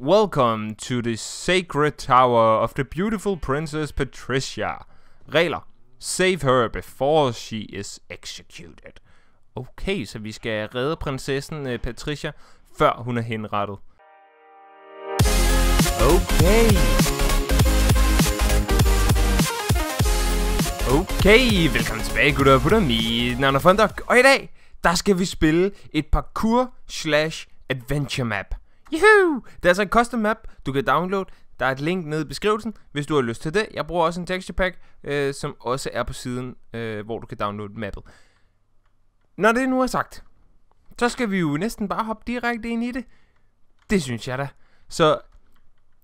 Welcome to the sacred tower of the beautiful princess Patricia. Regler. Save her before she is executed. Okay, så vi skal redde prinsessen øh, Patricia, før hun er henrettet. Okay. Okay, velkommen tilbage gutter og gutter. Mit navn og i dag, der skal vi spille et parkour slash adventure map. Juhu! Det er altså en custom map, du kan downloade. Der er et link nede i beskrivelsen, hvis du har lyst til det. Jeg bruger også en texture pack, øh, som også er på siden, øh, hvor du kan downloade mappet. Når det nu er sagt, så skal vi jo næsten bare hoppe direkte ind i det. Det synes jeg da. Så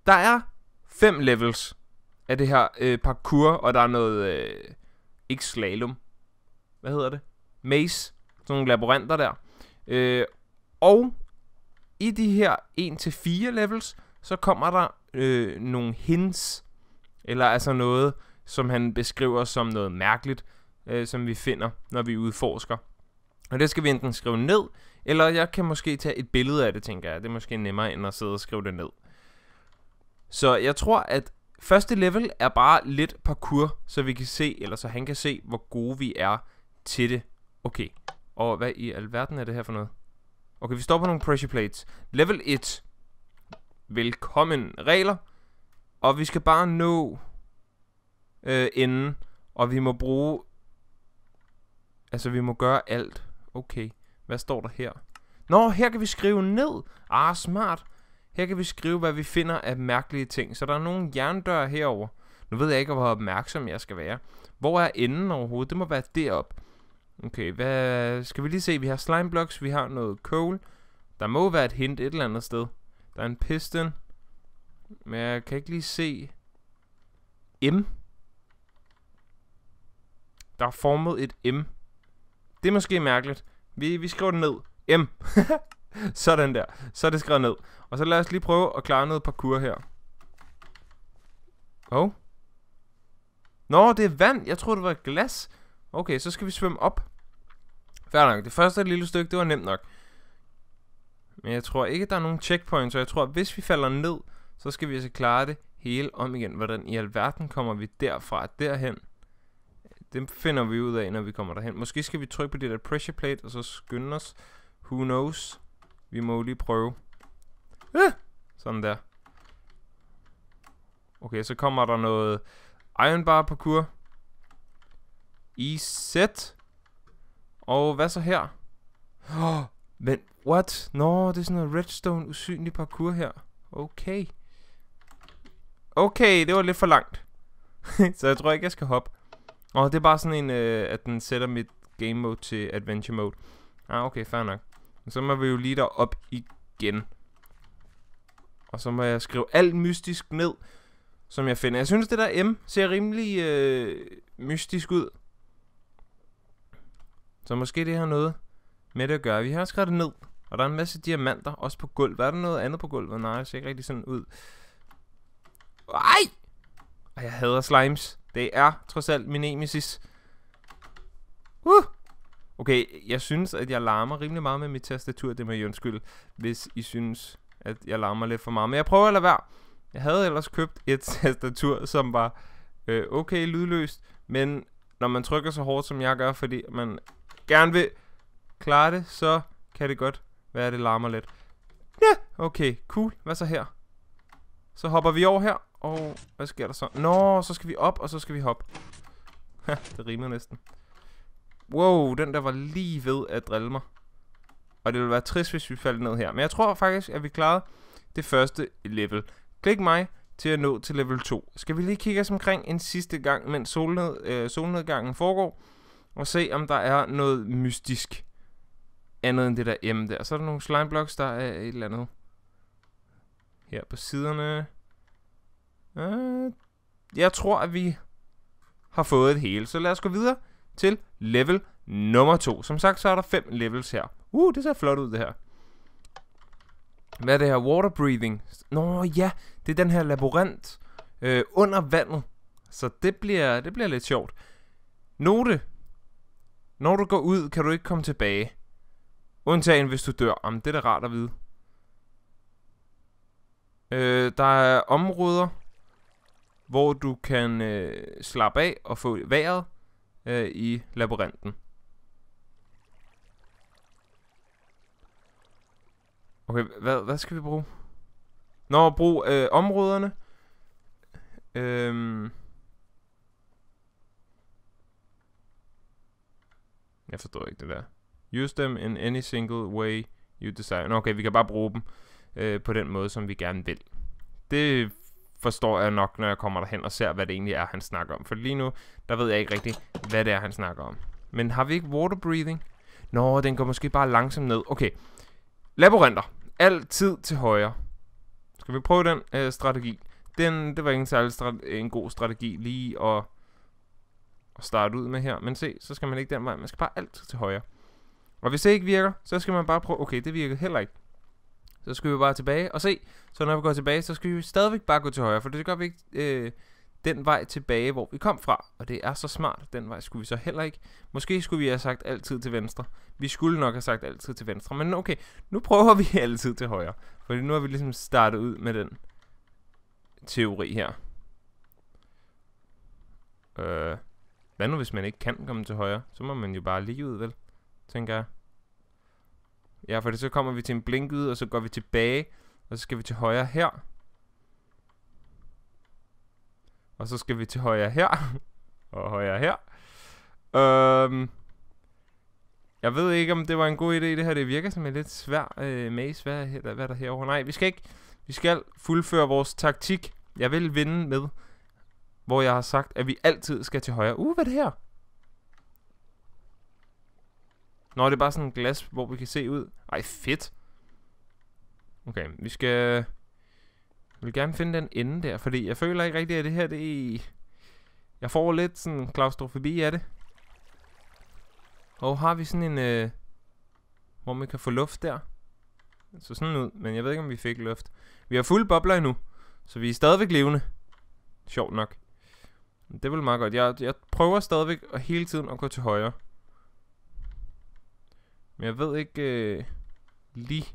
der er fem levels af det her øh, parkour, og der er noget... Øh, ikke slalom. Hvad hedder det? Maze. Sådan nogle labyrinter der. Øh, og i de her 1-4 levels, så kommer der øh, nogle hints, eller altså noget, som han beskriver som noget mærkeligt, øh, som vi finder, når vi udforsker. Og det skal vi enten skrive ned, eller jeg kan måske tage et billede af det, tænker jeg. Det er måske nemmere end at sidde og skrive det ned. Så jeg tror, at første level er bare lidt parkour, så vi kan se, eller så han kan se, hvor gode vi er til det. Okay, og hvad i alverden er det her for noget? Okay, vi står på nogle pressure plates. Level 1. Velkommen regler. Og vi skal bare nå øh, enden. Og vi må bruge... Altså, vi må gøre alt. Okay, hvad står der her? Nå, her kan vi skrive ned. Ah, smart. Her kan vi skrive, hvad vi finder af mærkelige ting. Så der er nogle jerndøre herover. Nu ved jeg ikke, hvor opmærksom jeg skal være. Hvor er enden overhovedet? Det må være derop. Okay, hvad... Skal vi lige se, vi har slime blocks, vi har noget coal. Der må være et hint et eller andet sted. Der er en piston. Men jeg kan ikke lige se... M. Der er formet et M. Det er måske mærkeligt. Vi, vi skriver det ned. M. Sådan der. Så er det skrevet ned. Og så lad os lige prøve at klare noget parkour her. Åh. Oh. Nå, det er vand. Jeg troede, det var glas. Okay, så skal vi svømme op. Færdig nok. Det første lille stykke, det var nemt nok. Men jeg tror ikke, der er nogen checkpoints, så jeg tror, at hvis vi falder ned, så skal vi altså klare det hele om igen. Hvordan i alverden kommer vi derfra derhen? Det finder vi ud af, når vi kommer derhen. Måske skal vi trykke på det der pressure plate, og så skynde os. Who knows? Vi må jo lige prøve. Ah! Sådan der. Okay, så kommer der noget iron bar parkour. I set. Og hvad så her? Oh, men what? Nå, no, det er sådan noget redstone usynlig parkour her. Okay. Okay, det var lidt for langt. så jeg tror ikke, jeg skal hoppe. Og oh, det er bare sådan en, øh, at den sætter mit game mode til adventure mode. Ah, okay, fair nok. Så må vi jo lige derop igen. Og så må jeg skrive alt mystisk ned, som jeg finder. Jeg synes, det der M ser rimelig øh, mystisk ud. Så måske det har noget med det at gøre. Vi har skrevet det ned, og der er en masse diamanter, også på gulvet. Er der noget andet på gulvet? Nej, det ser ikke rigtig sådan ud. Ej! Og jeg hader slimes. Det er trods alt min nemesis. Uh! Okay, jeg synes, at jeg larmer rimelig meget med mit tastatur. Det må I undskylde, hvis I synes, at jeg larmer lidt for meget. Men jeg prøver at lade være. Jeg havde ellers købt et tastatur, som var øh, okay lydløst, men når man trykker så hårdt, som jeg gør, fordi man gerne vil klare det, så kan det godt være, at det larmer lidt. Ja, okay, cool. Hvad så her? Så hopper vi over her, og hvad sker der så? Nå, så skal vi op, og så skal vi hoppe. det rimer næsten. Wow, den der var lige ved at drille mig. Og det ville være trist, hvis vi faldt ned her. Men jeg tror faktisk, at vi klarede det første level. Klik mig til at nå til level 2. Skal vi lige kigge os omkring en sidste gang, mens solned, øh, solnedgangen foregår og se, om der er noget mystisk andet end det der M der. Så er der nogle slime blocks, der er et eller andet. Her på siderne. Øh, jeg tror, at vi har fået det hele. Så lad os gå videre til level nummer 2. Som sagt, så er der fem levels her. Uh, det ser flot ud det her. Hvad er det her? Water breathing. Nå ja, det er den her labyrint øh, under vandet. Så det bliver, det bliver lidt sjovt. Note, når du går ud, kan du ikke komme tilbage. Undtagen hvis du dør. Jamen, det er da rart at vide. Øh, der er områder, hvor du kan øh, slappe af og få vejret øh, i labyrinten. Okay, hvad, hvad skal vi bruge? Nå, brug øh, områderne. Øh, Jeg forstår ikke det der. Use them in any single way you desire. Nå, okay, vi kan bare bruge dem øh, på den måde, som vi gerne vil. Det forstår jeg nok, når jeg kommer derhen og ser, hvad det egentlig er, han snakker om. For lige nu, der ved jeg ikke rigtigt, hvad det er, han snakker om. Men har vi ikke water breathing? Nå, den går måske bare langsomt ned. Okay. Laboranter. Altid til højre. Skal vi prøve den øh, strategi? Den, det var ikke en særlig en god strategi lige at at starte ud med her. Men se, så skal man ikke den vej. Man skal bare altid til højre. Og hvis det ikke virker, så skal man bare prøve... Okay, det virkede heller ikke. Så skal vi bare tilbage og se. Så når vi går tilbage, så skal vi stadigvæk bare gå til højre. For det gør vi ikke øh, den vej tilbage, hvor vi kom fra. Og det er så smart. Den vej skulle vi så heller ikke. Måske skulle vi have sagt altid til venstre. Vi skulle nok have sagt altid til venstre. Men okay, nu prøver vi altid til højre. For nu har vi ligesom startet ud med den teori her. Øh... Hvad nu, hvis man ikke kan komme til højre? Så må man jo bare lige ud, vel? Tænker jeg. Ja, for det, så kommer vi til en blink ud, og så går vi tilbage, og så skal vi til højre her. Og så skal vi til højre her. og højre her. Øhm, jeg ved ikke, om det var en god idé, det her. Det virker som en lidt svær øh, maze. Hvad, hvad er der herovre? Nej, vi skal ikke. Vi skal fuldføre vores taktik. Jeg vil vinde med hvor jeg har sagt, at vi altid skal til højre. Uh, hvad er det her? Nå, det er bare sådan et glas, hvor vi kan se ud. Ej, fedt. Okay, vi skal... Jeg vil gerne finde den ende der, fordi jeg føler ikke rigtigt, at det her, det er... Jeg får lidt sådan klaustrofobi af det. Og har vi sådan en... Øh, hvor man kan få luft der. Så sådan ud, men jeg ved ikke, om vi fik luft. Vi har fuld bobler endnu, så vi er stadigvæk levende. Sjovt nok. Det vil meget godt. Jeg, jeg prøver stadigvæk at hele tiden at gå til højre. Men jeg ved ikke øh, lige,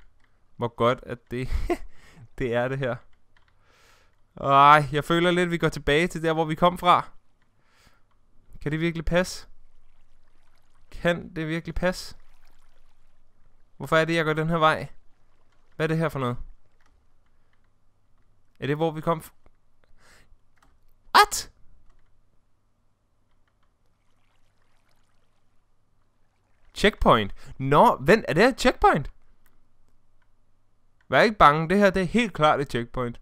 hvor godt at det, det er det her. Ej, jeg føler lidt, at vi går tilbage til der, hvor vi kom fra. Kan det virkelig passe? Kan det virkelig passe? Hvorfor er det, jeg går den her vej? Hvad er det her for noget? Er det, hvor vi kom fra? What? Checkpoint. Nå, vent, er det her et checkpoint? Vær ikke bange, det her det er helt klart et checkpoint.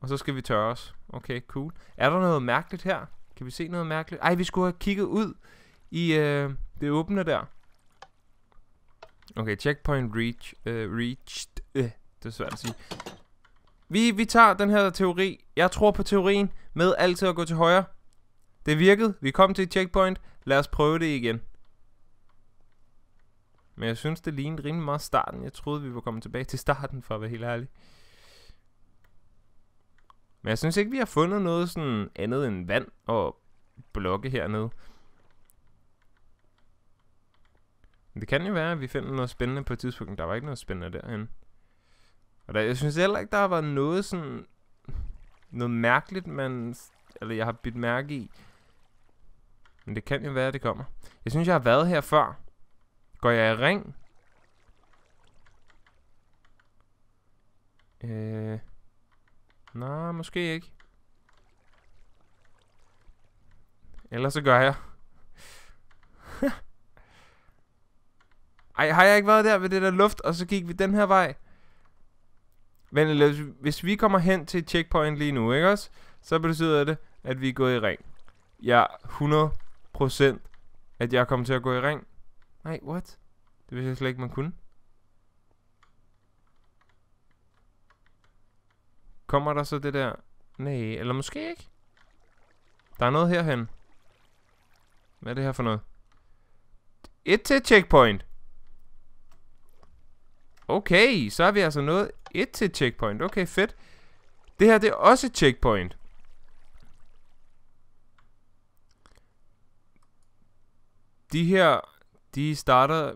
Og så skal vi tørre os. Okay, cool. Er der noget mærkeligt her? Kan vi se noget mærkeligt? Ej, vi skulle have kigget ud i øh, det åbne der. Okay, checkpoint reach, uh, reached. Uh, det er svært at sige. Vi, vi tager den her teori. Jeg tror på teorien med altid at gå til højre. Det virkede. Vi kom til et checkpoint. Lad os prøve det igen. Men jeg synes, det lignede rimelig meget starten. Jeg troede, vi var kommet tilbage til starten, for at være helt ærlig. Men jeg synes ikke, vi har fundet noget sådan andet end vand og blokke hernede. Men det kan jo være, at vi finder noget spændende på et tidspunkt. Der var ikke noget spændende derhen. Og der, jeg synes heller ikke, der var noget sådan... Noget mærkeligt, man... Eller jeg har bidt mærke i. Men det kan jo være, at det kommer. Jeg synes, jeg har været her før. Går jeg i ring? Øh... Nej, måske ikke. Ellers så gør jeg. Ej, har jeg ikke været der ved det der luft, og så gik vi den her vej? Men hvis vi kommer hen til checkpoint lige nu, ikke også? Så betyder det, at vi er gået i ring. Jeg ja, procent, at jeg kommer til at gå i ring. Nej, what? Det vidste jeg slet ikke, man kunne. Kommer der så det der? Nej, eller måske ikke? Der er noget herhen. Hvad er det her for noget? Et til checkpoint. Okay, så er vi altså nået et til checkpoint. Okay, fedt. Det her, det er også checkpoint. De her, de starter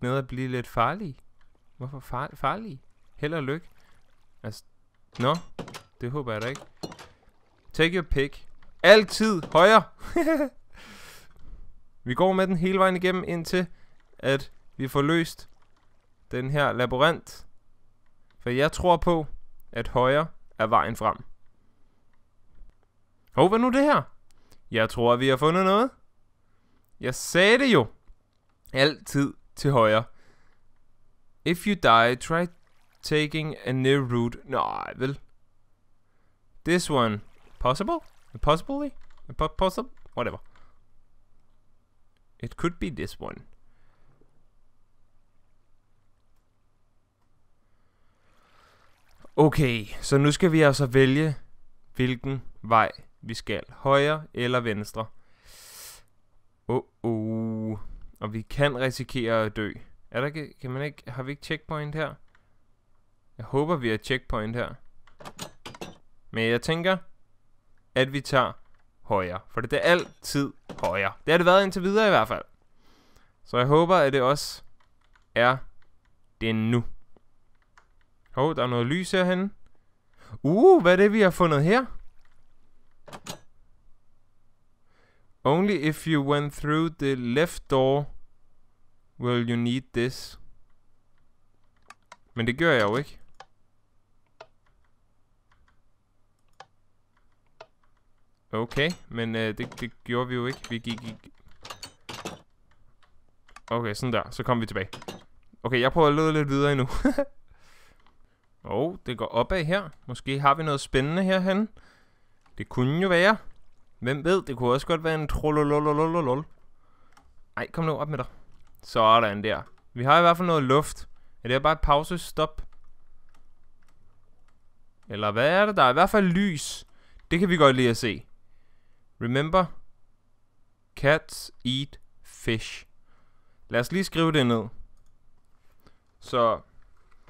med at blive lidt farlige. Hvorfor far farlige? Held og lykke. Altså, nå, no, det håber jeg da ikke. Take your pick. Altid højre. vi går med den hele vejen igennem, indtil at vi får løst den her labyrint. For jeg tror på, at højre er vejen frem. Hov, hvad nu det her? Jeg tror, at vi har fundet noget. Jeg sagde det jo. Altid til højre. If you die, try taking a near route. Nej, vel. This one. Possible? Possibly? Possible? Whatever. It could be this one. Okay, så nu skal vi altså vælge, hvilken vej vi skal. Højre eller venstre. Oh, oh. Og vi kan risikere at dø. Er der ikke, kan man ikke, har vi ikke checkpoint her? Jeg håber, vi har checkpoint her. Men jeg tænker, at vi tager højre. For det er altid højre. Det har det været indtil videre i hvert fald. Så jeg håber, at det også er det nu. Hov, oh, der er noget lys herhen. Uh, hvad er det, vi har fundet her? Only if you went through the left door will you need this. Men det gør jeg jo ikke. Okay, men øh, det, det gjorde vi jo ikke. Vi gik, gik... Okay, sådan der. Så kom vi tilbage. Okay, jeg prøver at lede lidt videre endnu. Åh, oh, det går opad her. Måske har vi noget spændende herhen. Det kunne jo være. Hvem ved, det kunne også godt være en trollololololol. Ej, kom nu op med dig. Sådan der. Vi har i hvert fald noget luft. Er det bare et pause stop? Eller hvad er det der? Er I hvert fald lys. Det kan vi godt lide at se. Remember? Cats eat fish. Lad os lige skrive det ned. Så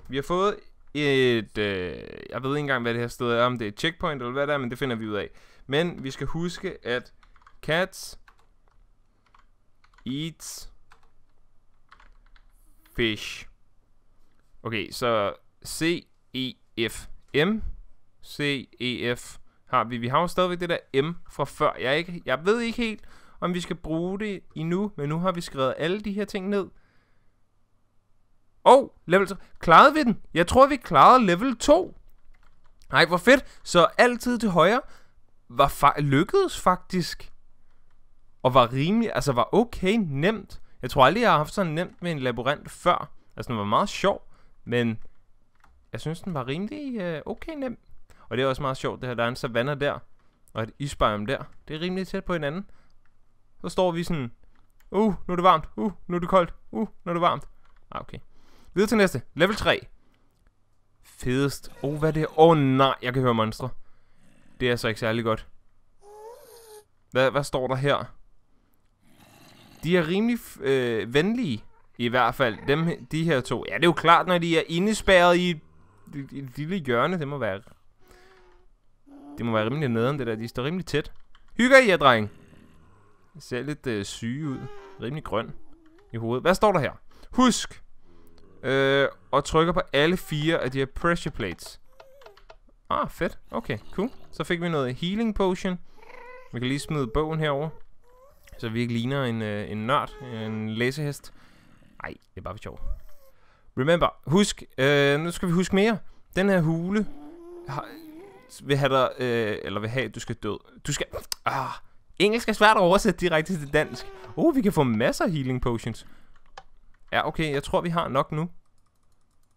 vi har fået et... Øh, jeg ved ikke engang, hvad det her sted er. Om det er et checkpoint eller hvad det er, men det finder vi ud af. Men vi skal huske, at cats eats fish. Okay, så C-E-F-M. C-E-F har vi. Vi har jo stadigvæk det der M fra før. Jeg, ikke, jeg ved ikke helt, om vi skal bruge det endnu, men nu har vi skrevet alle de her ting ned. Og oh, level 2. Klarede vi den? Jeg tror, vi klarede level 2. Nej, hvor fedt. Så altid til højre var fa- lykkedes faktisk. Og var rimelig, altså var okay nemt. Jeg tror aldrig, jeg har haft sådan nemt med en laborant før. Altså, den var meget sjov, men jeg synes, den var rimelig øh, okay nem. Og det er også meget sjovt, det her, der er en savanna der, og et isbarm der. Det er rimelig tæt på hinanden. Så står vi sådan, uh, nu er det varmt, uh, nu er det koldt, uh, nu er det varmt. Ah, okay. Videre til næste, level 3. Fedest. Oh, hvad er det? Åh oh, nej, jeg kan høre monstre. Det er så altså ikke særlig godt. Hvad, hvad står der her? De er rimelig øh, venlige, i hvert fald. Dem, de her to. Ja, det er jo klart, når de er indespærret i et, et, et lille hjørne. Det må være... Det må være rimelig nederen, det der. De står rimelig tæt. Hygger I jer, dreng? Jeg ser lidt øh, syge ud. Rimelig grøn i hovedet. Hvad står der her? Husk! Øh, og trykker på alle fire af de her pressure plates. Ah, fedt. Okay, cool. Så fik vi noget healing potion. Vi kan lige smide bogen herover, så vi ikke ligner en, øh, en nørd, en læsehest. Nej, det er bare for sjov. Remember, husk, øh, nu skal vi huske mere. Den her hule har, vil have dig, øh, eller vil have, at du skal død. Du skal, ah, engelsk er svært at oversætte direkte til dansk. Oh, vi kan få masser af healing potions. Ja, okay, jeg tror vi har nok nu.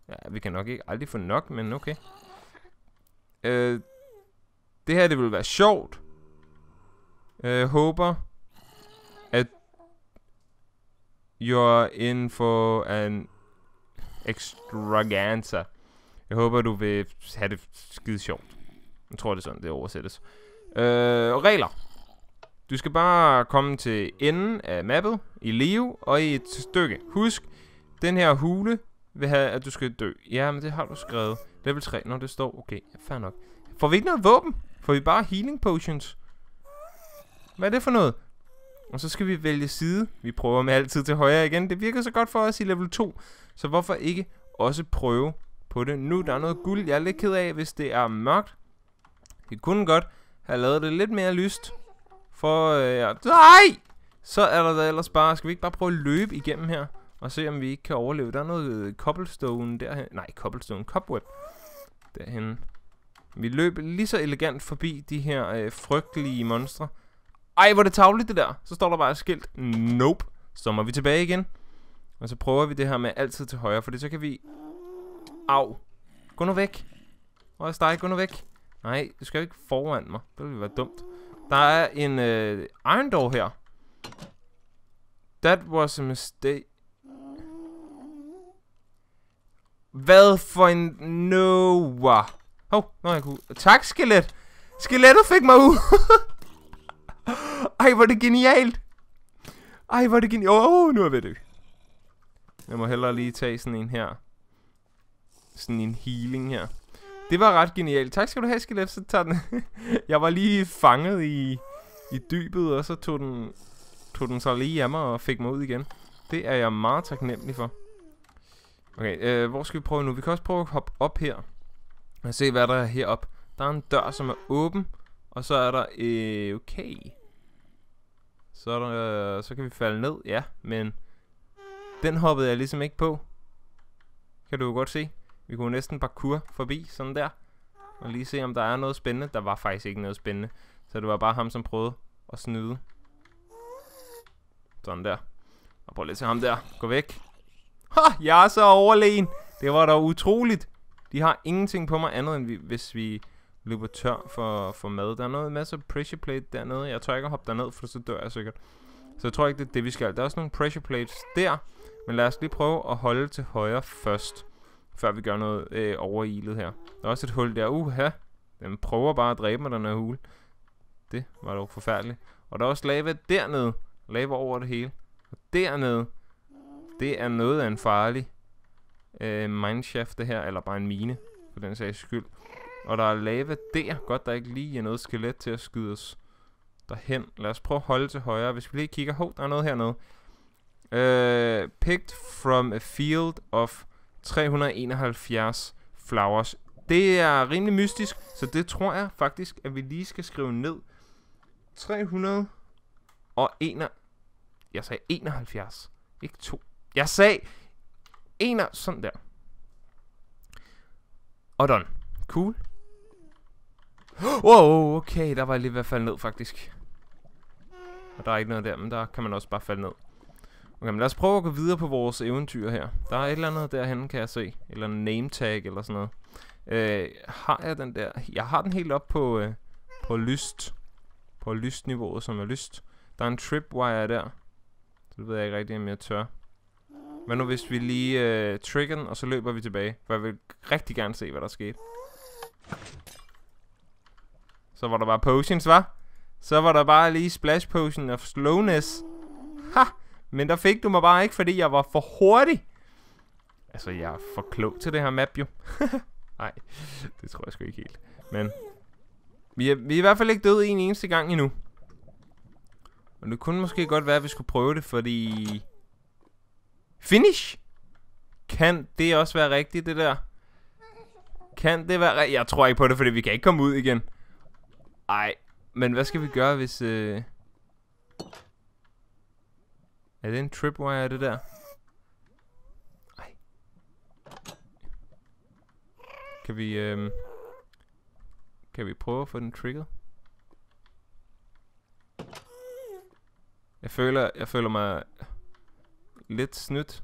Ja, vi kan nok ikke aldrig få nok, men okay. Øh, det her, det vil være sjovt. Øh, håber, at you're in for an extraganza. Jeg håber, du vil have det skide sjovt. Jeg tror, det er sådan, det oversættes. Øh, regler. Du skal bare komme til enden af mappet i live og i et stykke. Husk, den her hule, vil have, at du skal dø. Ja, men det har du skrevet. Level 3, når det står. Okay, fair nok. Får vi ikke noget våben? Får vi bare healing potions? Hvad er det for noget? Og så skal vi vælge side. Vi prøver med altid til højre igen. Det virker så godt for os i level 2. Så hvorfor ikke også prøve på det? Nu der er noget guld, jeg er lidt ked af, hvis det er mørkt. Det kunne godt have lavet det lidt mere lyst. For... Øh, nej! Så er der da ellers bare... Skal vi ikke bare prøve at løbe igennem her? og se, om vi ikke kan overleve. Der er noget øh, cobblestone derhen. Nej, cobblestone, cobweb derhen. Vi løb lige så elegant forbi de her øh, frygtelige monstre. Ej, hvor det tavligt det der. Så står der bare et skilt. Nope. Så må vi tilbage igen. Og så prøver vi det her med altid til højre, fordi så kan vi... Au. Gå nu væk. er dig, gå nu væk. Nej, du skal jo ikke foran mig. Det ville være dumt. Der er en øh, Iron Door her. That was a mistake. Hvad for en Noah? Hov, oh, har jeg kunne... Tak, skelet! Skelettet fik mig ud! Ej, hvor er det genialt! Ej, hvor er det genialt! Åh, oh, nu er jeg ved det. Jeg må hellere lige tage sådan en her. Sådan en healing her. Det var ret genialt. Tak skal du have, skelet, så tager den... jeg var lige fanget i, i dybet, og så tog den, tog den så lige af mig og fik mig ud igen. Det er jeg meget taknemmelig for. Okay, øh, hvor skal vi prøve nu? Vi kan også prøve at hoppe op her. Og se, hvad der er heroppe. Der er en dør, som er åben. Og så er der... Øh, okay. Så, er der, øh, så kan vi falde ned, ja. Men den hoppede jeg ligesom ikke på. Kan du jo godt se. Vi kunne næsten parkour forbi, sådan der. Og lige se, om der er noget spændende. Der var faktisk ikke noget spændende. Så det var bare ham, som prøvede at snyde. Sådan der. Og prøv lige at se ham der. Gå væk. Ha, jeg er så overlegen. Det var da utroligt. De har ingenting på mig andet, end vi, hvis vi løber tør for, for mad. Der er noget masser af pressure plate dernede. Jeg tør ikke at hoppe derned, for så dør jeg sikkert. Så jeg tror ikke, det er det, vi skal. Der er også nogle pressure plates der. Men lad os lige prøve at holde til højre først. Før vi gør noget øh, overilet her. Der er også et hul der. Uha. Den prøver bare at dræbe mig, den her hule. Det var dog forfærdeligt. Og der er også lava dernede. Lava over det hele. Og dernede. Det er noget af en farlig øh, mineshaft, det her. Eller bare en mine, for den sags skyld. Og der er lava der. Godt, der ikke lige er noget skelet til at skyde os derhen. Lad os prøve at holde til højre. Hvis vi lige kigger... Hov, der er noget hernede. Uh, picked from a field of 371 flowers. Det er rimelig mystisk, så det tror jeg faktisk, at vi lige skal skrive ned. 300 og 1... Jeg sagde 71, ikke 2. Jeg sagde, en af, sådan der. Og done. Cool. Wow, okay, der var jeg lige ved at falde ned, faktisk. Og der er ikke noget der, men der kan man også bare falde ned. Okay, men lad os prøve at gå videre på vores eventyr her. Der er et eller andet derhen, kan jeg se. eller en name tag eller sådan noget. Øh, har jeg den der? Jeg har den helt op på, øh, på lyst. På lystniveauet, som er lyst. Der er en tripwire der. Så det ved jeg ikke rigtig, om jeg tør. Hvad nu hvis vi lige øh, trigger den, og så løber vi tilbage? For jeg vil rigtig gerne se, hvad der skete. Så var der bare potions, var? Så var der bare lige splash potion of slowness. Ha! Men der fik du mig bare ikke, fordi jeg var for hurtig. Altså, jeg er for klog til det her map, jo. Nej, det tror jeg sgu ikke helt. Men vi er, vi er i hvert fald ikke døde en eneste gang endnu. Og det kunne måske godt være, at vi skulle prøve det, fordi... Finish? Kan det også være rigtigt, det der? Kan det være rigtigt? Jeg tror ikke på det, fordi vi kan ikke komme ud igen. Ej, men hvad skal vi gøre, hvis... Øh... Er det en tripwire, det der? Ej. Kan vi... Øh... Kan vi prøve at få den trigget? Jeg føler, jeg føler mig lidt snydt.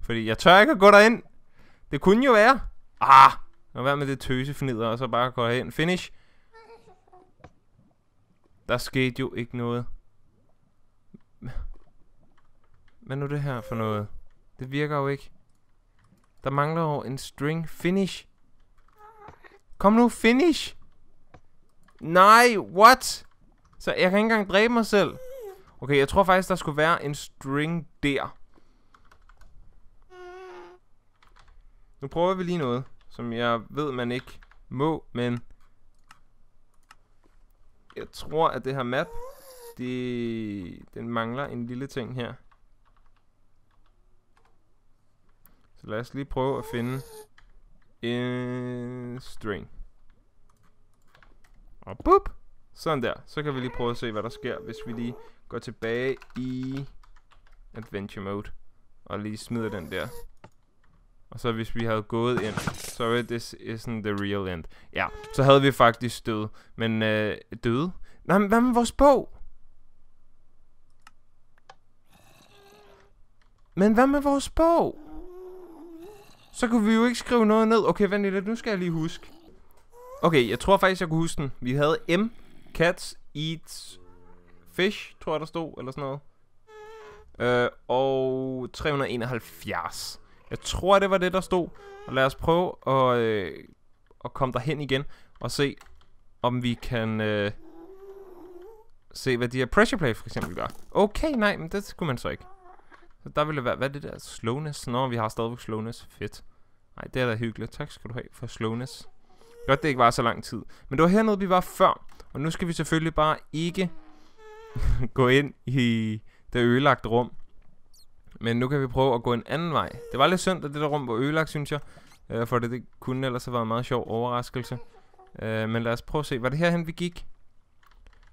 Fordi jeg tør ikke at gå derind. Det kunne jo være. Ah, Nå, hvad med det tøsefnider, og så bare gå hen. Finish. Der skete jo ikke noget. Hvad nu det her for noget? Det virker jo ikke. Der mangler jo en string. Finish. Kom nu, finish. Nej, what? Så jeg kan ikke engang dræbe mig selv. Okay, jeg tror faktisk, der skulle være en string der. Nu prøver vi lige noget, som jeg ved, man ikke må, men... Jeg tror, at det her map, det, den mangler en lille ting her. Så lad os lige prøve at finde en string. Og boop! Sådan der. Så kan vi lige prøve at se, hvad der sker, hvis vi lige går tilbage i adventure mode, og lige smider den der. Og så hvis vi havde gået ind, sorry this isn't the real end. Ja, så havde vi faktisk død. Men øh, døde? Nej, men hvad med vores bog? Men hvad med vores bog? Så kunne vi jo ikke skrive noget ned. Okay, vent lidt, nu skal jeg lige huske. Okay, jeg tror faktisk, jeg kunne huske den. Vi havde M, Cats Eats Fish, tror jeg, der stod, eller sådan noget. Øh, og 371. Jeg tror, det var det, der stod. Og lad os prøve at, øh, at komme derhen igen og se, om vi kan øh, se, hvad de her pressure play for eksempel gør. Okay, nej, men det skulle man så ikke. Så der ville være, hvad er det der? Slowness? Nå, vi har stadigvæk slowness. Fedt. Nej, det er da hyggeligt. Tak skal du have for slowness. Godt, det ikke var så lang tid. Men det var hernede, vi var før. Og nu skal vi selvfølgelig bare ikke gå ind i det ødelagte rum. Men nu kan vi prøve at gå en anden vej. Det var lidt synd, at det der rum var ødelagt, synes jeg. Øh, for det, det kunne ellers have været en meget sjov overraskelse. Øh, men lad os prøve at se. Var det herhen, vi gik?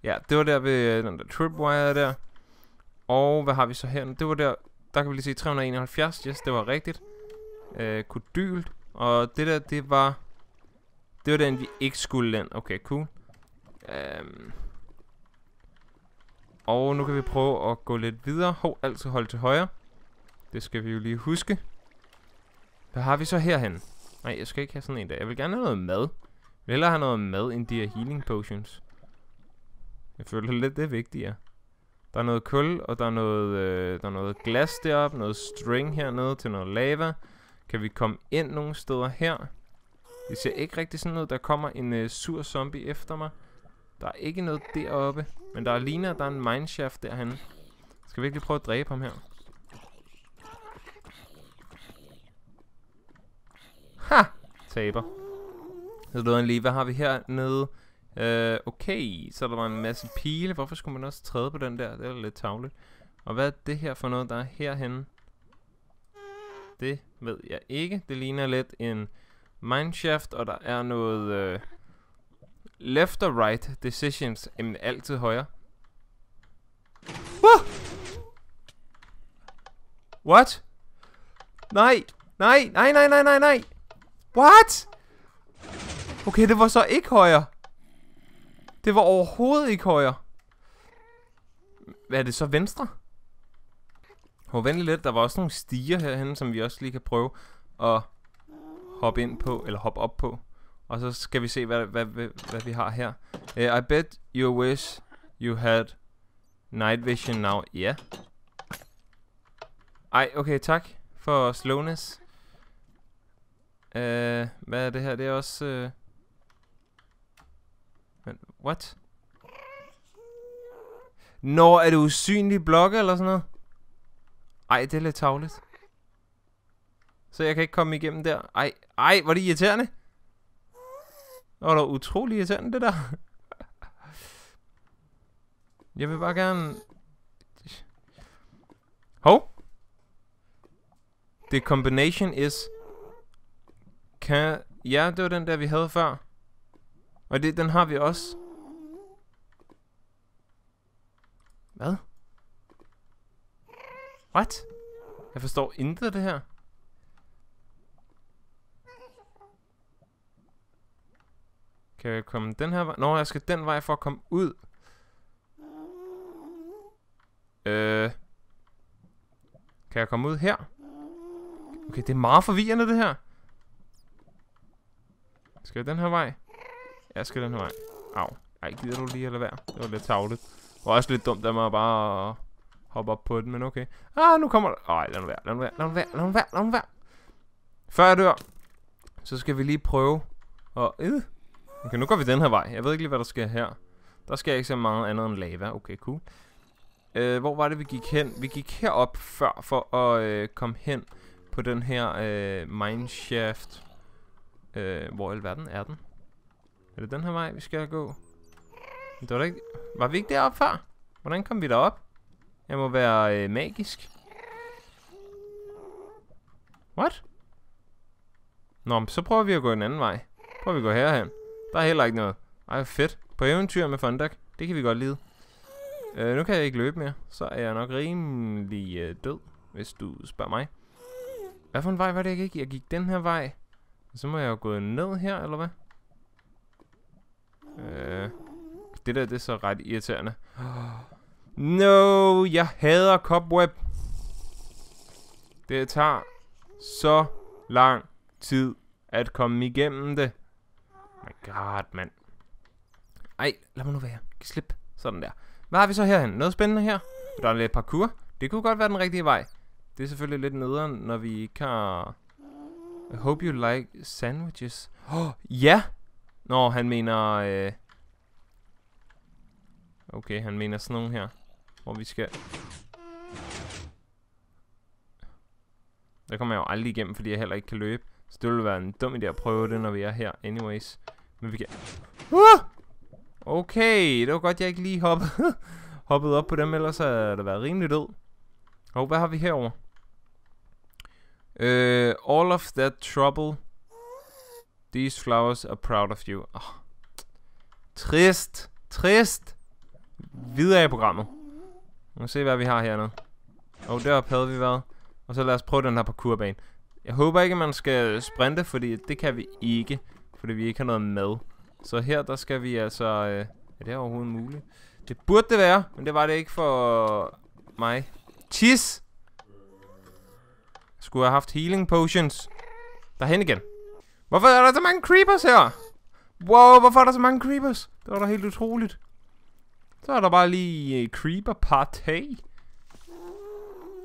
Ja, det var der ved øh, den der tripwire der. Og hvad har vi så her? Det var der, der kan vi lige se 371. Yes, det var rigtigt. Øh, kodylt. Og det der, det var... Det var den, vi ikke skulle land. Okay, cool. Øhm, og nu kan vi prøve at gå lidt videre. Hov, altid holde til højre. Det skal vi jo lige huske. Hvad har vi så herhen? Nej, jeg skal ikke have sådan en der. Jeg vil gerne have noget mad. Jeg vil hellere have noget mad end de her healing potions. Jeg føler lidt, det er vigtigere. Der er noget kul, og der er noget, øh, der er noget glas deroppe, noget string hernede til noget lava. Kan vi komme ind nogle steder her? Det ser ikke rigtig sådan ud. Der kommer en øh, sur zombie efter mig. Der er ikke noget deroppe. Men der er ligner, der er en mineshaft derhen. Skal vi virkelig prøve at dræbe ham her? Ha! Taber. Så lod han lige. Hvad har vi her nede? Øh, okay, så der en masse pile. Hvorfor skulle man også træde på den der? Det er lidt tavligt. Og hvad er det her for noget, der er herhenne? Det ved jeg ikke. Det ligner lidt en mineshaft, og der er noget... Øh, Left or right decisions. Jamen, altid højre. Uh! What? Nej, nej, nej, nej, nej, nej, nej. What? Okay, det var så ikke højre. Det var overhovedet ikke højre. Hvad er det så venstre? Hvor venlig lidt. Der var også nogle stiger herhen, som vi også lige kan prøve at hoppe ind på, eller hoppe op på. Og så skal vi se, hvad, hvad, hvad, hvad vi har her. Uh, I bet you wish you had night vision now. Ja. Yeah. Ej, okay, tak for slowness. Uh, hvad er det her? Det er også... Uh... Men, what? Når er det usynlig blokke eller sådan noget? Ej, det er lidt tavligt. Så jeg kan ikke komme igennem der. Ej, ej, hvor er det irriterende. Det var da utrolig irriterende, det der. Jeg vil bare gerne... Hov! The combination is... Kan... Ja, det var den der, vi havde før. Og det, den har vi også. Hvad? What? Jeg forstår intet af det her. Kan jeg komme den her vej? Nå, jeg skal den vej for at komme ud. Øh. Kan jeg komme ud her? Okay, det er meget forvirrende, det her. Skal jeg den her vej? Jeg skal den her vej. Au. Ej, gider du lige at lade være? Det var lidt tavligt. Det var også lidt dumt af mig bare hoppe op på den, men okay. Ah, nu kommer der... Ej, lad nu være, lad nu være, lad nu være, lad nu være, lad nu være. Før jeg dør, så skal vi lige prøve at... Øh, Okay, nu går vi den her vej. Jeg ved ikke lige, hvad der sker her. Der sker ikke så meget andet end lava. Okay, cool. Øh, hvor var det, vi gik hen? Vi gik herop før for at øh, komme hen på den her øh, mineshaft. Øh, hvor i alverden er den? Er det den her vej, vi skal gå? Det var, ikke... var vi ikke deroppe før? Hvordan kom vi derop? Jeg må være øh, magisk. What? Nå, så prøver vi at gå en anden vej. Prøver vi at gå herhen. Der er heller ikke noget. Ej, fedt. På eventyr med Fondak. Det kan vi godt lide. Øh, nu kan jeg ikke løbe mere. Så er jeg nok rimelig øh, død, hvis du spørger mig. Hvad for en vej var det, jeg gik? Jeg gik den her vej. Så må jeg jo gå ned her, eller hvad? Øh, det der, det er så ret irriterende. No, jeg hader cobweb. Det tager så lang tid at komme igennem det. My god, mand. Ej, lad mig nu være. Giv slip. Sådan der. Hvad har vi så herhen? Noget spændende her? Der er lidt parkour. Det kunne godt være den rigtige vej. Det er selvfølgelig lidt nederen, når vi ikke har... I hope you like sandwiches. Åh, oh, ja! Nå, han mener... Øh... Okay, han mener sådan nogle her. Hvor vi skal... Der kommer jeg jo aldrig igennem, fordi jeg heller ikke kan løbe. Så det ville være en dum idé at prøve det, når vi er her. Anyways. Men vi kan... Uh! Okay, det var godt, jeg ikke lige hoppede, hoppede op på dem, ellers havde det været rimelig død. Og hvad har vi herover? Uh, all of that trouble. These flowers are proud of you. Oh. Trist. Trist. Videre i programmet. Nu se, hvad vi har hernede. Og oh, deroppe havde vi været. Og så lad os prøve den her kurbanen. Jeg håber ikke, at man skal sprinte, fordi det kan vi ikke. Fordi vi ikke har noget mad. Så her, der skal vi altså... Øh, er det overhovedet muligt? Det burde det være, men det var det ikke for mig. Tis! Skulle have haft healing potions. Derhen igen. Hvorfor er der så mange creepers her? Wow, hvorfor er der så mange creepers? Det var da helt utroligt. Så er der bare lige øh, creeper party.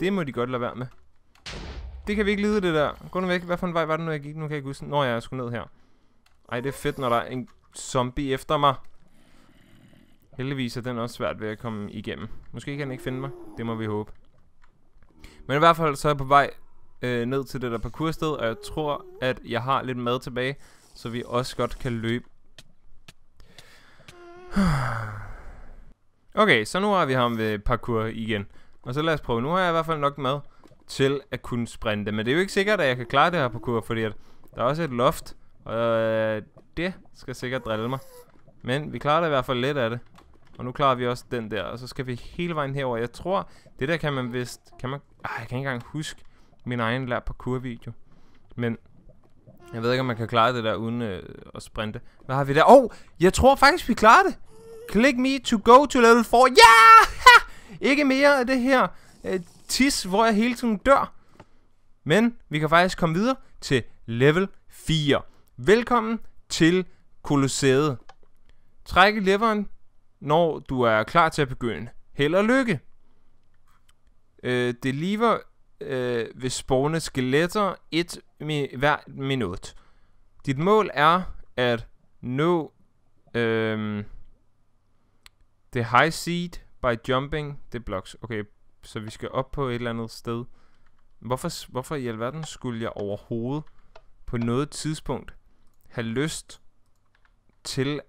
Det må de godt lade være med. Det kan vi ikke lide, det der. Gå nu væk. Hvad for en vej var det nu, jeg gik? Nu kan jeg ikke huske. Nå, jeg skulle ned her. Ej, det er fedt, når der er en zombie efter mig. Heldigvis er den også svært ved at komme igennem. Måske kan den ikke finde mig. Det må vi håbe. Men i hvert fald, så er jeg på vej øh, ned til det der parkoursted, og jeg tror, at jeg har lidt mad tilbage, så vi også godt kan løbe. Okay, så nu har vi ham ved parkour igen. Og så lad os prøve. Nu har jeg i hvert fald nok mad til at kunne sprinte. Men det er jo ikke sikkert, at jeg kan klare det her parkour, fordi at der er også et loft, og øh, det skal sikkert drille mig. Men vi klarer det i hvert fald lidt af det. Og nu klarer vi også den der, og så skal vi hele vejen herover. Jeg tror, det der kan man vist... Kan man, Ej, jeg kan ikke engang huske min egen lær parkour-video. Men jeg ved ikke, om man kan klare det der uden øh, at sprinte. Hvad har vi der? Åh, oh, jeg tror faktisk, vi klarer det. Click me to go to level 4. Ja! Yeah! Ikke mere af det her. Øh, tis, hvor jeg hele tiden dør. Men vi kan faktisk komme videre til level 4. Velkommen til Kolosseet. Træk i leveren, når du er klar til at begynde. Held og lykke! Øh, det lever øh, ved spawne skeletter et mi- hvert minut. Dit mål er at nå øh, the high seed by jumping the blocks. Okay, så vi skal op på et eller andet sted. Hvorfor, hvorfor i alverden skulle jeg overhovedet på noget tidspunkt have lyst til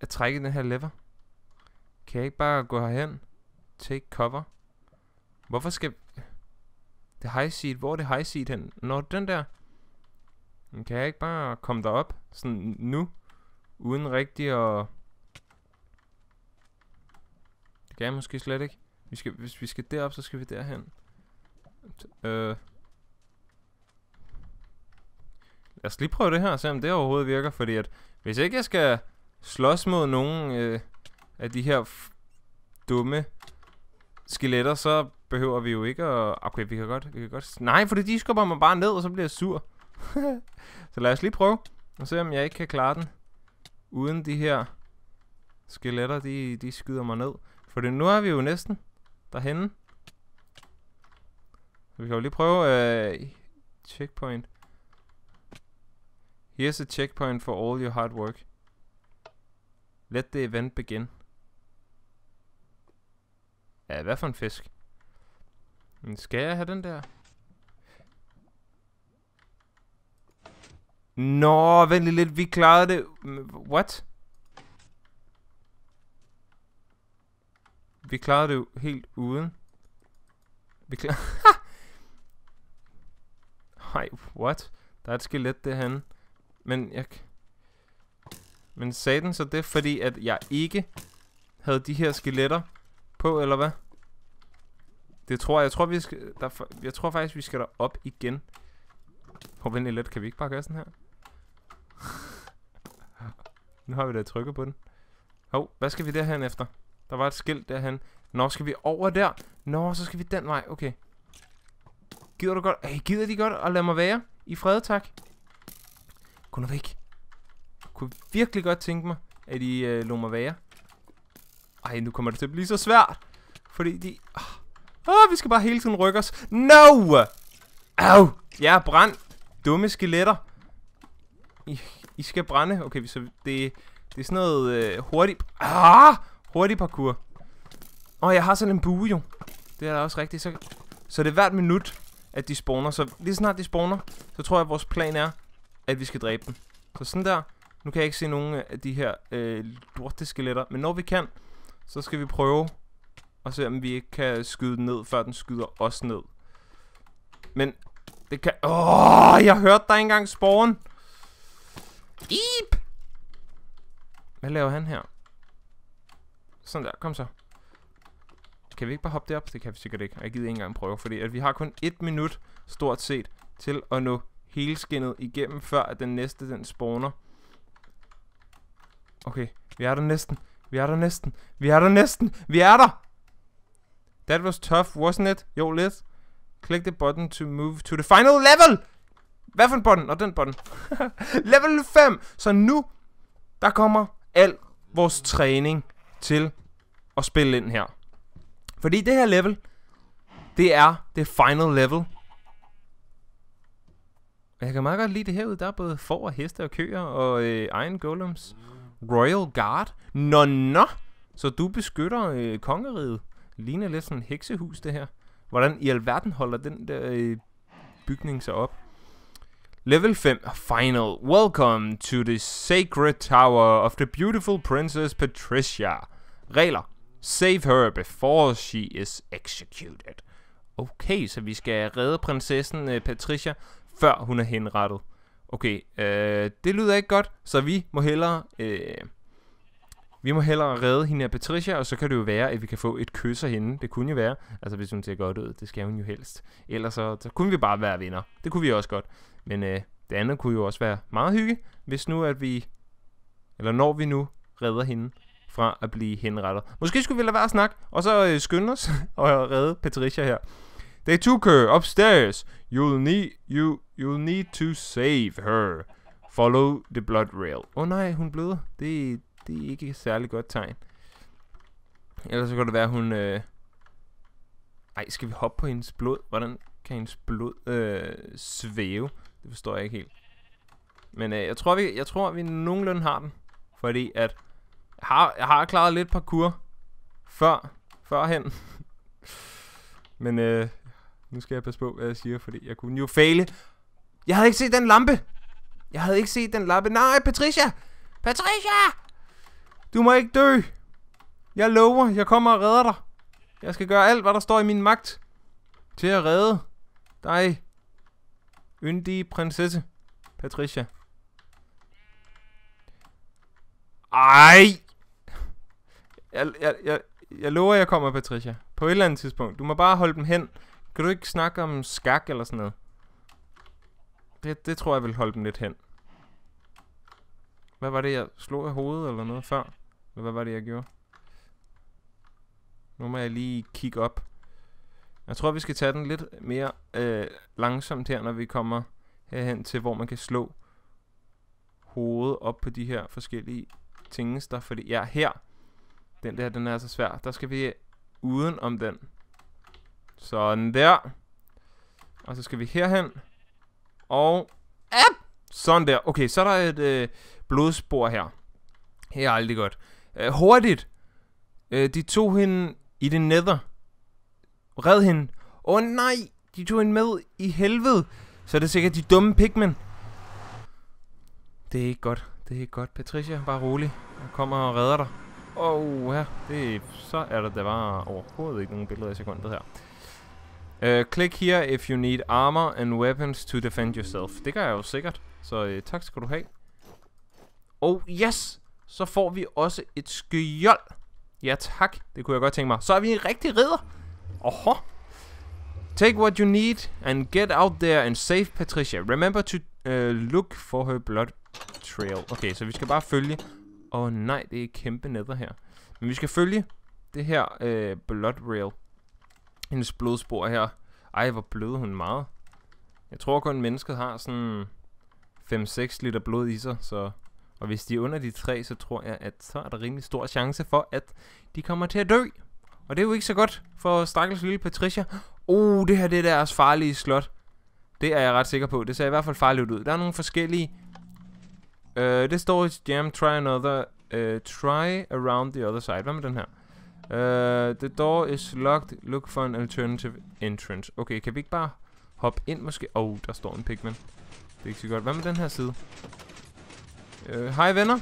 at trække den her lever? Kan jeg ikke bare gå herhen? Take cover. Hvorfor skal... Det high seat, hvor er det high seat hen? Når den der. Kan jeg ikke bare komme derop? Sådan nu? Uden rigtig at... Det kan jeg måske slet ikke. Vi skal, hvis vi skal derop, så skal vi derhen. Øh. Lad os lige prøve det her og se, om det overhovedet virker. Fordi at, hvis ikke jeg skal slås mod nogen øh, af de her dumme skeletter, så behøver vi jo ikke at... Okay, vi kan godt... Vi kan godt Nej, fordi de skubber mig bare ned, og så bliver jeg sur. så lad os lige prøve, og se om jeg ikke kan klare den. Uden de her skeletter, de, de skyder mig ned. For nu er vi jo næsten derhen. Vi kan jo lige prøve uh, checkpoint. Here's a checkpoint for all your hard work. Let the event begin. Ja, hvad for en fisk? Men skal jeg have den der? Nå, vent lige lidt, vi klarede det. What? Vi klarede det jo helt uden. Vi klarede... Hej, what? Der er et skelet derhen. Men jeg... Men sagde den så det, fordi at jeg ikke havde de her skeletter på, eller hvad? Det tror jeg. Jeg tror, vi skal, der, jeg tror faktisk, vi skal der op igen. Hvor oh, let kan vi ikke bare gøre sådan her? nu har vi da trykket på den. Hov, oh, hvad skal vi derhen efter? Der var et skilt derhen. Nå, skal vi over der? Nå, så skal vi den vej. Okay. Gider du godt? Hey, gider de godt at lade mig være? I fred, tak. Gå nu væk. Jeg kunne virkelig godt tænke mig, at I øh, lå mig være. Ej, nu kommer det til at blive så svært. Fordi de... Åh, oh, vi skal bare hele tiden rykke os. No! Au! Jeg er brændt. Dumme skeletter. I, I skal brænde. Okay, så det, det er sådan noget øh, hurtigt... Ah! Hurtig parkour. Og jeg har sådan en bue jo. Det er da også rigtigt. Så, så det er hvert minut, at de spawner. Så lige snart de spawner, så tror jeg, at vores plan er, at vi skal dræbe dem. Så sådan der. Nu kan jeg ikke se nogen af de her øh, skeletter. Men når vi kan, så skal vi prøve at se, om vi ikke kan skyde den ned, før den skyder os ned. Men det kan... Åh, oh, jeg hørte dig engang spawn. Deep. Hvad laver han her? Sådan der, kom så. Kan vi ikke bare hoppe derop? Det kan vi sikkert ikke. Jeg gider ikke engang prøve, fordi at vi har kun et minut, stort set, til at nå hele skinnet igennem, før at den næste, den spawner. Okay, vi er der næsten. Vi er der næsten. Vi er der næsten. Vi er der! That was tough, wasn't it? Jo, lidt. Click the button to move to the final level! Hvad for en button? Og den button. level 5! Så nu, der kommer al vores træning til at spille ind her. Fordi det her level, det er det final level. Jeg kan meget godt lide det herude. Der er både får og heste og køer og øh, egen golems. Royal Guard. Nå, nå! Så du beskytter øh, kongeriget. Ligner lidt sådan et heksehus, det her. Hvordan i alverden holder den der øh, bygning sig op? Level 5 Final. Welcome to the sacred tower of the beautiful Princess Patricia. Regler. Save her before she is executed. Okay, så vi skal redde prinsessen uh, Patricia, før hun er henrettet. Okay, uh, det lyder ikke godt, så vi må hellere Uh vi må hellere redde hende af Patricia, og så kan det jo være, at vi kan få et kys af hende. Det kunne jo være. Altså, hvis hun ser godt ud, det skal hun jo helst. Ellers så, så kunne vi bare være venner. Det kunne vi også godt. Men øh, det andet kunne jo også være meget hygge, hvis nu at vi... Eller når vi nu redder hende fra at blive henrettet. Måske skulle vi lade være at snakke, og så øh, skynde os og redde Patricia her. They took her upstairs. You'll need, you, you'll need to save her. Follow the blood rail. Åh oh, nej, hun bløder. Det, det er ikke et særligt godt tegn. Ellers så kan det være, at hun... Øh... Ej, skal vi hoppe på hendes blod? Hvordan kan hendes blod øh, svæve? Det forstår jeg ikke helt. Men øh, jeg tror, vi, jeg tror, vi nogenlunde har den. Fordi at... Jeg har, jeg har klaret lidt parkour. Før. Førhen. Men øh, nu skal jeg passe på, hvad jeg siger, fordi jeg kunne jo fale. Jeg havde ikke set den lampe! Jeg havde ikke set den lampe. Nej, Patricia! Patricia! Du må ikke dø! Jeg lover, jeg kommer og redder dig. Jeg skal gøre alt, hvad der står i min magt. Til at redde dig. Yndige prinsesse. Patricia. Ej! Jeg, jeg, jeg, jeg lover, jeg kommer, Patricia. På et eller andet tidspunkt. Du må bare holde dem hen. Kan du ikke snakke om skak eller sådan noget? Det, det tror jeg vil holde dem lidt hen. Hvad var det, jeg slog i hovedet eller noget før? Hvad var det, jeg gjorde? Nu må jeg lige kigge op. Jeg tror, vi skal tage den lidt mere øh, langsomt her, når vi kommer herhen til, hvor man kan slå hovedet op på de her forskellige tingester. Fordi ja, her, den der, den er så svær. Der skal vi uden om den. Sådan der. Og så skal vi herhen. Og... Sådan der. Okay, så er der et øh, blodspor her. Her er aldrig godt. Øh, hurtigt. Øh, de tog hende i det nether. Red hende. Åh oh, nej, de tog hende med i helvede. Så er det sikkert de dumme pigmen. Det er ikke godt. Det er ikke godt. Patricia, bare rolig. Jeg kommer og redder dig. Åh, oh, her. Det, så er der, der bare overhovedet ikke nogen billeder i sekundet her. Uh, øh, click here if you need armor and weapons to defend yourself. Det gør jeg jo sikkert. Så uh, tak skal du have. Oh, yes! så får vi også et skjold. Ja tak, det kunne jeg godt tænke mig. Så er vi en rigtig ridder. Oho. Take what you need and get out there and save Patricia. Remember to uh, look for her blood trail. Okay, så vi skal bare følge... Åh oh, nej, det er kæmpe netter her. Men vi skal følge det her uh, blood rail. Hendes blodspor her. Ej, hvor bløde hun meget. Jeg tror kun, mennesket har sådan 5-6 liter blod i sig, så og hvis de er under de tre, så tror jeg, at så er der rimelig stor chance for, at de kommer til at dø. Og det er jo ikke så godt for stakkels lille Patricia. Oh, det her det er deres farlige slot. Det er jeg ret sikker på. Det ser i hvert fald farligt ud. Der er nogle forskellige... Øh, det står i jam, try another... Øh, try around the other side. Hvad med den her? Øh, the door is locked. Look for an alternative entrance. Okay, kan vi ikke bare hoppe ind måske? Oh, der står en pigman. Det er ikke så godt. Hvad med den her side? Øh, hej venner.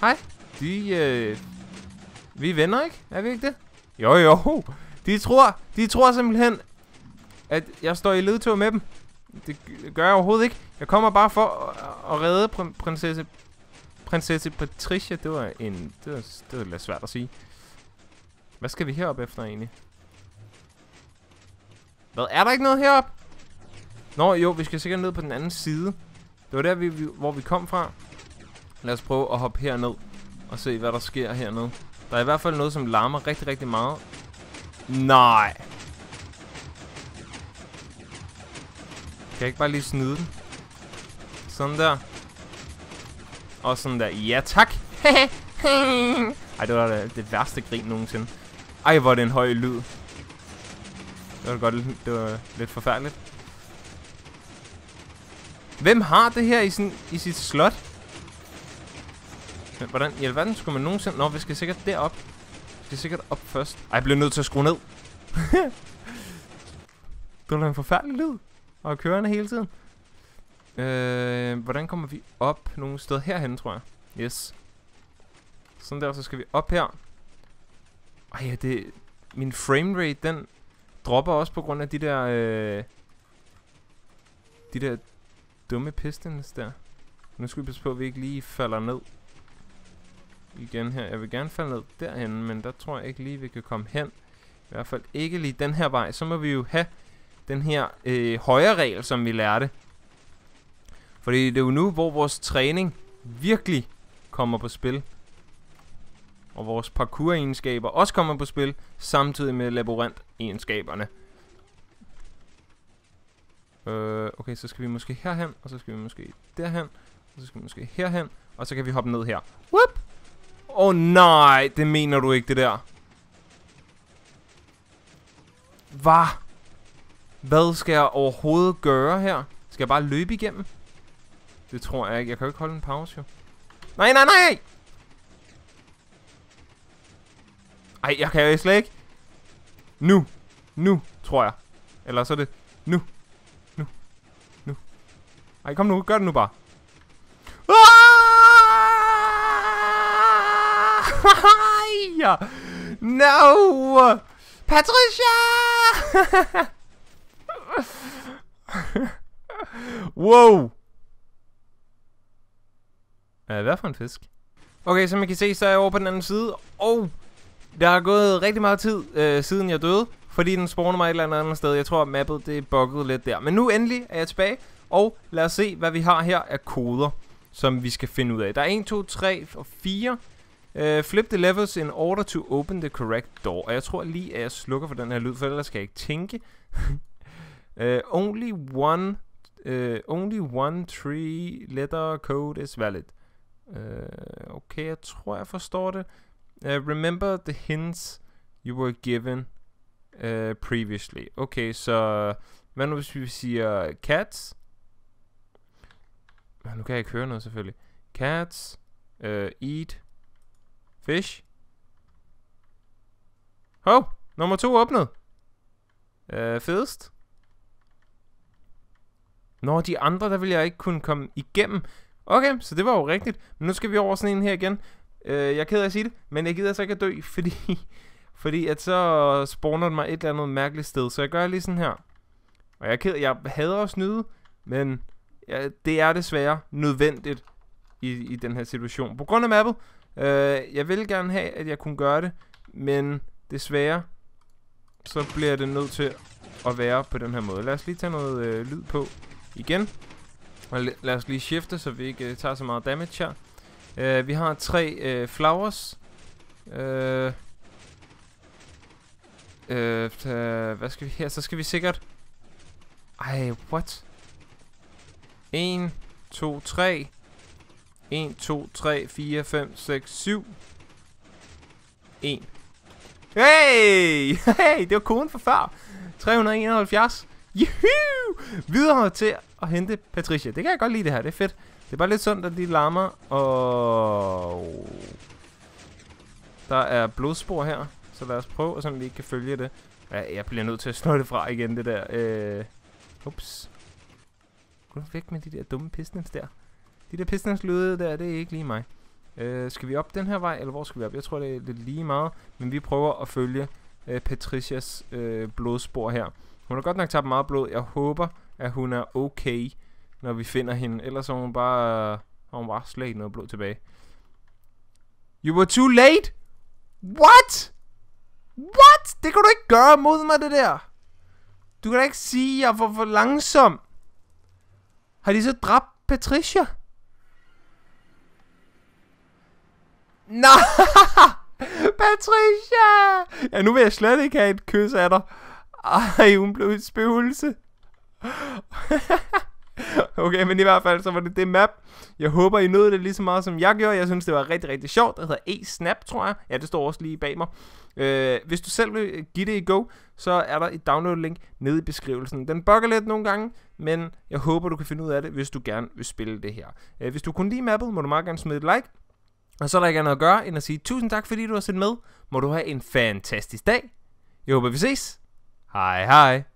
Hej. De, øh... Vi er venner, ikke? Er vi ikke det? Jo, jo. De tror, de tror simpelthen, at jeg står i ledtog med dem. Det gør jeg overhovedet ikke. Jeg kommer bare for at, at redde pr prinsesse... Prinsesse Patricia. Det var en... Det var, det var lidt svært at sige. Hvad skal vi herop efter egentlig? Hvad? Er der ikke noget herop? Nå, jo, vi skal sikkert ned på den anden side. Det var der, vi, hvor vi kom fra. Lad os prøve at hoppe herned og se, hvad der sker hernede. Der er i hvert fald noget, som larmer rigtig, rigtig meget. Nej. Kan jeg ikke bare lige snide den? Sådan der. Og sådan der. Ja, tak. Ej, det var det, det værste grin nogensinde. Ej, hvor er det en høj lyd. Det var godt, det var lidt forfærdeligt. Hvem har det her i, sin, i sit slot? Men hvordan i alverden skulle man nogensinde... Nå, vi skal sikkert derop. Vi skal sikkert op først. Ej, jeg bliver nødt til at skrue ned. det var en forfærdelig lyd. Og kørende hele tiden. Øh, hvordan kommer vi op nogle steder herhen, tror jeg. Yes. Sådan der, så skal vi op her. Ej, ja, det... Min framerate, den dropper også på grund af de der... Øh, de der dumme pistons der. Nu skal vi passe på, at vi ikke lige falder ned. Igen her. Jeg vil gerne falde ned derhen, men der tror jeg ikke lige, vi kan komme hen. I hvert fald ikke lige den her vej. Så må vi jo have den her øh, højre regel, som vi lærte. Fordi det er jo nu, hvor vores træning virkelig kommer på spil. Og vores parkour-egenskaber også kommer på spil, samtidig med labyrint-egenskaberne. Øh, okay, så skal vi måske herhen, og så skal vi måske derhen, og så skal vi måske herhen, og så kan vi hoppe ned her. Whoop! Åh oh, nej, det mener du ikke, det der. Hvad? Hvad skal jeg overhovedet gøre her? Skal jeg bare løbe igennem? Det tror jeg ikke. Jeg kan jo ikke holde en pause, jo. Nej, nej, nej! Ej, jeg kan jo slet ikke. Nu. Nu, tror jeg. Eller så er det nu. Ej, kom nu. Gør det nu bare. ja. No! Patricia! wow! Ja, hvad for en fisk? Okay, som I kan se, så er jeg over på den anden side. Og oh, der er gået rigtig meget tid, øh, siden jeg døde. Fordi den spawner mig et eller andet andet sted. Jeg tror, at mappet det er bugget lidt der. Men nu endelig er jeg tilbage. Og lad os se, hvad vi har her af koder, som vi skal finde ud af. Der er 1, 2, 3 og 4. Uh, øh, flip the levels in order to open the correct door. Og jeg tror lige, at jeg slukker for den her lyd, for ellers skal jeg ikke tænke. uh, only one uh, only one three letter code is valid. Uh, okay, jeg tror, jeg forstår det. Uh, remember the hints you were given uh, previously. Okay, så hvad nu hvis vi siger cats? Nå, nu kan jeg ikke høre noget selvfølgelig. Cats. Uh, eat. Fish. Hov! Oh, nummer to åbnet. Øh, fedest. Nå, de andre, der ville jeg ikke kunne komme igennem. Okay, så det var jo rigtigt. Men nu skal vi over sådan en her igen. Uh, jeg er ked af at sige det, men jeg gider altså ikke at dø, fordi... Fordi at så spawner den mig et eller andet mærkeligt sted. Så jeg gør lige sådan her. Og jeg er ked, jeg hader at snyde, men Ja, det er desværre nødvendigt i, i den her situation. På grund af mappet, øh, jeg ville gerne have, at jeg kunne gøre det, men desværre, så bliver det nødt til at være på den her måde. Lad os lige tage noget øh, lyd på igen. Og lad os lige skifte, så vi ikke øh, tager så meget damage her. Øh, vi har tre øh, flowers. Øh, øh, øh hvad skal vi her? Så skal vi sikkert... Ej, what? 1, 2, 3. 1, 2, 3, 4, 5, 6, 7. 1. Hey! Hey, det var koden for før. 371. Juhu! Videre til at hente Patricia. Det kan jeg godt lide det her, det er fedt. Det er bare lidt sundt, at de larmer, og... Der er blodspor her, så lad os prøve, og vi vi kan følge det. Ja, jeg bliver nødt til at slå det fra igen, det der. Øh... Ups. Gå væk med de der dumme pistons der. De der pistons lyde der, det er ikke lige mig. Øh, skal vi op den her vej, eller hvor skal vi op? Jeg tror, det er lidt lige meget, men vi prøver at følge øh, Patricias øh, blodspor her. Hun har godt nok tabt meget blod. Jeg håber, at hun er okay, når vi finder hende. Ellers har hun bare, øh, har hun bare slet ikke noget blod tilbage. You were too late? What? What? Det kan du ikke gøre mod mig, det der. Du kan da ikke sige, at jeg var for langsom. Har de så dræbt Patricia? Nej! Patricia! Ja, nu vil jeg slet ikke have et kys af dig. Ej, hun blev et spøgelse. Okay, men i hvert fald, så var det det map. Jeg håber, I nød det lige så meget, som jeg gjorde. Jeg synes, det var rigtig, rigtig sjovt. Det hedder E-Snap, tror jeg. Ja, det står også lige bag mig. Øh, hvis du selv vil give det i go, så er der et download-link nede i beskrivelsen. Den bugger lidt nogle gange, men jeg håber, du kan finde ud af det, hvis du gerne vil spille det her. Øh, hvis du kunne lide mappet, må du meget gerne smide et like. Og så er der ikke andet at gøre, end at sige tusind tak, fordi du har set med. Må du have en fantastisk dag. Jeg håber, vi ses. Hej hej.